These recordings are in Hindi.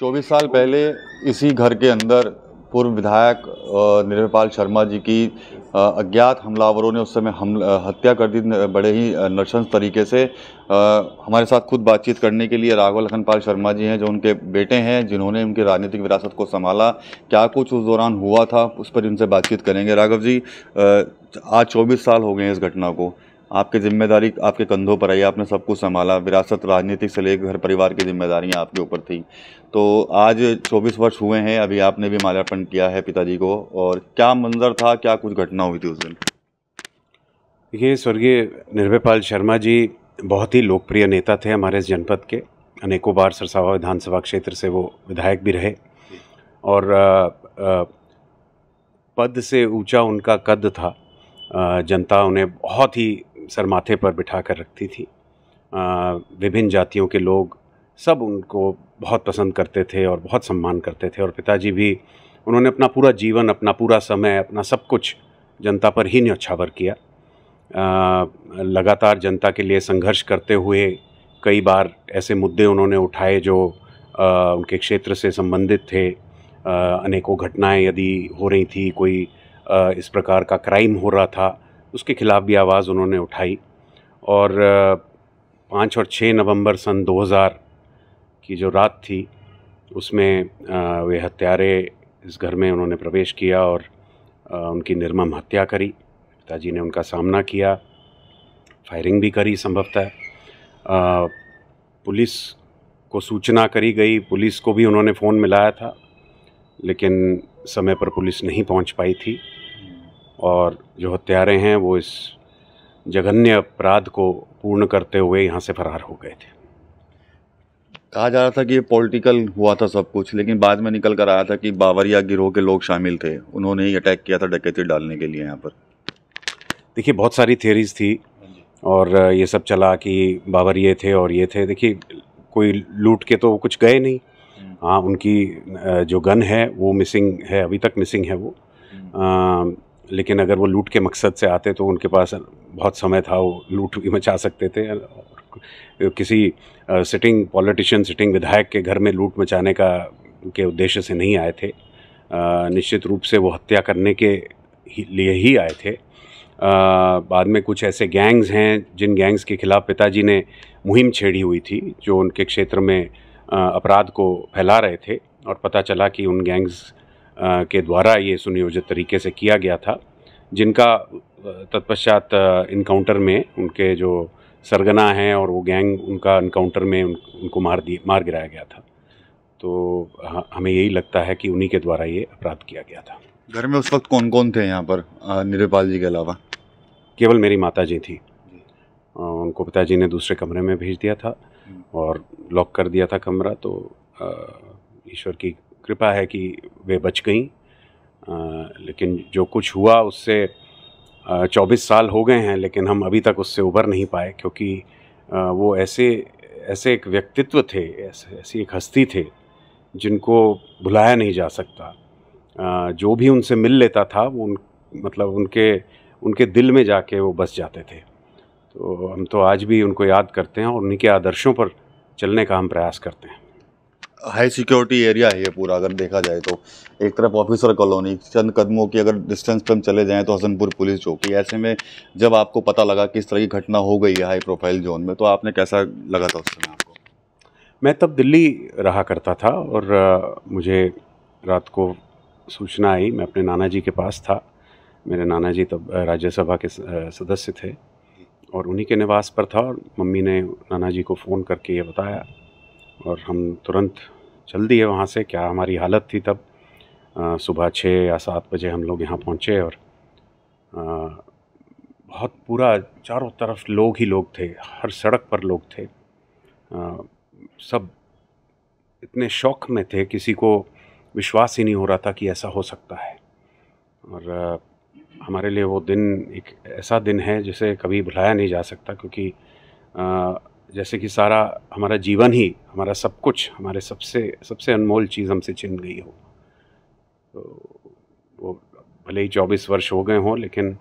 24 साल पहले इसी घर के अंदर पूर्व विधायक निर्मयपाल शर्मा जी की अज्ञात हमलावरों ने उस समय हम हत्या कर दी बड़े ही नरसंस तरीके से हमारे साथ खुद बातचीत करने के लिए राघव लखनपाल शर्मा जी हैं जो उनके बेटे हैं जिन्होंने उनकी राजनीतिक विरासत को संभाला क्या कुछ उस दौरान हुआ था उस पर इनसे बातचीत करेंगे राघव जी आज चौबीस साल हो गए हैं इस घटना को आपकी ज़िम्मेदारी आपके कंधों पर आई आपने सब कुछ संभाला विरासत राजनीतिक से लेकर घर परिवार की जिम्मेदारियाँ आपके ऊपर थी तो आज 24 वर्ष हुए हैं अभी आपने भी माल्यार्पण किया है पिताजी को और क्या मंजर था क्या कुछ घटना हुई थी उस दिन देखिए स्वर्गीय निर्भयपाल शर्मा जी बहुत ही लोकप्रिय नेता थे हमारे इस जनपद के अनेकों बार सरसावा विधानसभा क्षेत्र से वो विधायक भी रहे और पद से ऊँचा उनका कद था जनता उन्हें बहुत ही सर माथे पर बिठा कर रखती थी विभिन्न जातियों के लोग सब उनको बहुत पसंद करते थे और बहुत सम्मान करते थे और पिताजी भी उन्होंने अपना पूरा जीवन अपना पूरा समय अपना सब कुछ जनता पर ही न्यौछावर किया आ, लगातार जनता के लिए संघर्ष करते हुए कई बार ऐसे मुद्दे उन्होंने उठाए जो आ, उनके क्षेत्र से संबंधित थे अनेकों घटनाएं यदि हो रही थी कोई आ, इस प्रकार का क्राइम हो रहा था उसके खिलाफ भी आवाज़ उन्होंने उठाई और पाँच और छः नवंबर सन 2000 की जो रात थी उसमें वे हत्यारे इस घर में उन्होंने प्रवेश किया और उनकी निर्मम हत्या करी पिताजी ने उनका सामना किया फायरिंग भी करी संभवतः पुलिस को सूचना करी गई पुलिस को भी उन्होंने फ़ोन मिलाया था लेकिन समय पर पुलिस नहीं पहुंच पाई थी और जो हत्यारे हैं वो इस जघन्य अपराध को पूर्ण करते हुए यहाँ से फरार हो गए थे कहा जा रहा था कि ये पॉलिटिकल हुआ था सब कुछ लेकिन बाद में निकल कर आया था कि बावरिया गिरोह के लोग शामिल थे उन्होंने ही अटैक किया था डकैती डालने के लिए यहाँ पर देखिए बहुत सारी थेरीज थी और ये सब चला कि बाबर ये थे और ये थे देखिए कोई लूट के तो कुछ गए नहीं हाँ उनकी जो गन है वो मिसिंग है अभी तक मिसिंग है वो आ, हम्म। लेकिन अगर वो लूट के मकसद से आते तो उनके पास बहुत समय था वो लूट भी मचा सकते थे किसी सिटिंग पॉलिटिशियन सिटिंग विधायक के घर में लूट मचाने का के उद्देश्य से नहीं आए थे निश्चित रूप से वो हत्या करने के लिए ही आए थे बाद में कुछ ऐसे गैंग्स हैं जिन गैंग्स के खिलाफ पिताजी ने मुहिम छेड़ी हुई थी जो उनके क्षेत्र में अपराध को फैला रहे थे और पता चला कि उन गैंग्स के द्वारा ये सुनियोजित तरीके से किया गया था जिनका तत्पश्चात इनकाउंटर में उनके जो सरगना हैं और वो गैंग उनका इनकाउंटर में उन, उनको मार दिए मार गिराया गया था तो हमें यही लगता है कि उन्हीं के द्वारा ये अपराध किया गया था घर में उस वक्त कौन कौन थे यहाँ पर निरपाल जी के अलावा केवल मेरी माता जी थी उनको पिताजी ने दूसरे कमरे में भेज दिया था हम्म। और लॉक कर दिया था कमरा तो ईश्वर की कृपा है कि वे बच गई लेकिन जो कुछ हुआ उससे चौबीस साल हो गए हैं लेकिन हम अभी तक उससे उभर नहीं पाए क्योंकि वो ऐसे ऐसे एक व्यक्तित्व थे ऐसे ऐसी एक हस्ती थे जिनको भुलाया नहीं जा सकता जो भी उनसे मिल लेता था वो उन मतलब उनके उनके दिल में जाके वो बस जाते थे तो हम तो आज भी उनको याद करते हैं और उन्हीं के आदर्शों पर चलने का हम प्रयास करते हैं हाई सिक्योरिटी एरिया है ये पूरा अगर देखा जाए तो एक तरफ ऑफिसर कॉलोनी चंद कदमों की अगर डिस्टेंस पर हम चले जाएँ तो हसनपुर पुलिस चौकी ऐसे में जब आपको पता लगा कि इस तरह की घटना हो गई है हाई प्रोफाइल जोन में तो आपने कैसा लगा था उस समय आपको मैं तब दिल्ली रहा करता था और मुझे रात को सूचना आई मैं अपने नाना जी के पास था मेरे नाना जी तब राज्यसभा के सदस्य थे और उन्हीं के निवास पर था और मम्मी ने नाना जी को फ़ोन करके ये बताया और हम तुरंत चल दिए वहाँ से क्या हमारी हालत थी तब आ, सुबह छः या सात बजे हम लोग यहाँ पहुँचे और आ, बहुत पूरा चारों तरफ लोग ही लोग थे हर सड़क पर लोग थे आ, सब इतने शौक में थे किसी को विश्वास ही नहीं हो रहा था कि ऐसा हो सकता है और आ, हमारे लिए वो दिन एक ऐसा दिन है जिसे कभी भुलाया नहीं जा सकता क्योंकि आ, जैसे कि सारा हमारा जीवन ही हमारा सब कुछ हमारे सबसे सबसे अनमोल चीज़ हमसे छिन गई हो तो वो भले ही चौबीस वर्ष हो गए हों लेकिन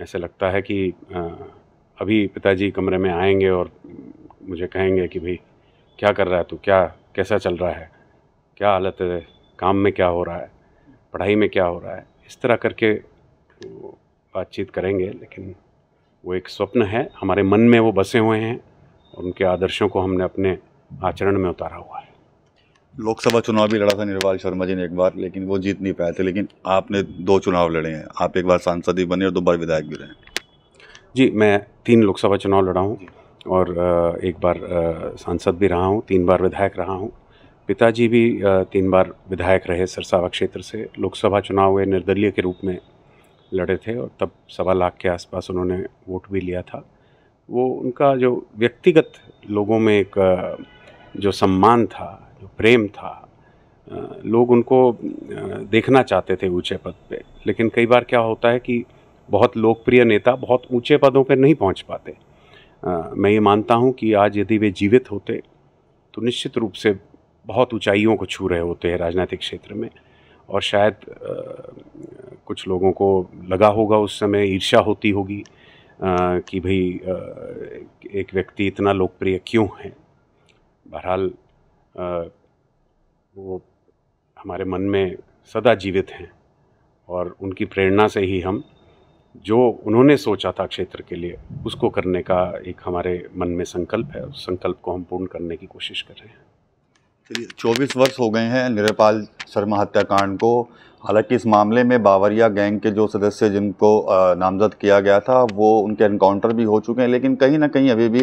ऐसे लगता है कि अभी पिताजी कमरे में आएंगे और मुझे कहेंगे कि भाई क्या कर रहा है तू क्या कैसा चल रहा है क्या हालत है काम में क्या हो रहा है पढ़ाई में क्या हो रहा है इस तरह करके बातचीत करेंगे लेकिन वो एक स्वप्न है हमारे मन में वो बसे हुए हैं और उनके आदर्शों को हमने अपने आचरण में उतारा हुआ है लोकसभा चुनाव भी लड़ा था निर्वाल शर्मा जी ने एक बार लेकिन वो जीत नहीं पाए थे लेकिन आपने दो चुनाव लड़े हैं आप एक बार सांसद ही बने और दो बार विधायक भी रहे जी मैं तीन लोकसभा चुनाव लड़ा हूँ और एक बार सांसद भी रहा हूँ तीन बार विधायक रहा हूँ पिताजी भी तीन बार विधायक रहे सरसावा क्षेत्र से लोकसभा चुनाव हुए निर्दलीय के रूप में लड़े थे और तब सवा लाख के आसपास उन्होंने वोट भी लिया था वो उनका जो व्यक्तिगत लोगों में एक जो सम्मान था जो प्रेम था लोग उनको देखना चाहते थे ऊंचे पद पे लेकिन कई बार क्या होता है कि बहुत लोकप्रिय नेता बहुत ऊंचे पदों पर नहीं पहुंच पाते मैं ये मानता हूं कि आज यदि वे जीवित होते तो निश्चित रूप से बहुत ऊंचाइयों को छू रहे होते हैं राजनीतिक क्षेत्र में और शायद कुछ लोगों को लगा होगा उस समय ईर्ष्या होती होगी कि भाई एक व्यक्ति इतना लोकप्रिय क्यों है बहरहाल वो हमारे मन में सदा जीवित हैं और उनकी प्रेरणा से ही हम जो उन्होंने सोचा था क्षेत्र के लिए उसको करने का एक हमारे मन में संकल्प है उस संकल्प को हम पूर्ण करने की कोशिश कर रहे हैं चलिए चौबीस वर्ष हो गए हैं निरपाल शर्मा हत्याकांड को हालांकि इस मामले में बावरिया गैंग के जो सदस्य जिनको नामजद किया गया था वो उनके इनकाउंटर भी हो चुके हैं लेकिन कहीं ना कहीं अभी भी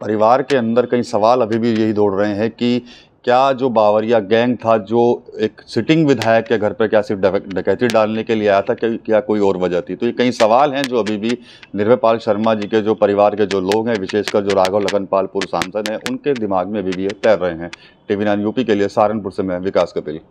परिवार के अंदर कई सवाल अभी भी यही दौड़ रहे हैं कि क्या जो बावरिया गैंग था जो एक सिटिंग विधायक के घर पर क्या सिर्फ डकैती डालने के लिए आया था क्या, क्या कोई और वजह थी तो ये कई सवाल हैं जो अभी भी निर्भय पाल शर्मा जी के जो परिवार के जो लोग हैं विशेषकर जो राघव लखनपाल पूर्व सांसद हैं उनके दिमाग में अभी भी ये तैर रहे हैं टीवी नाइन यूपी के लिए सहारनपुर से मैं विकास कपिल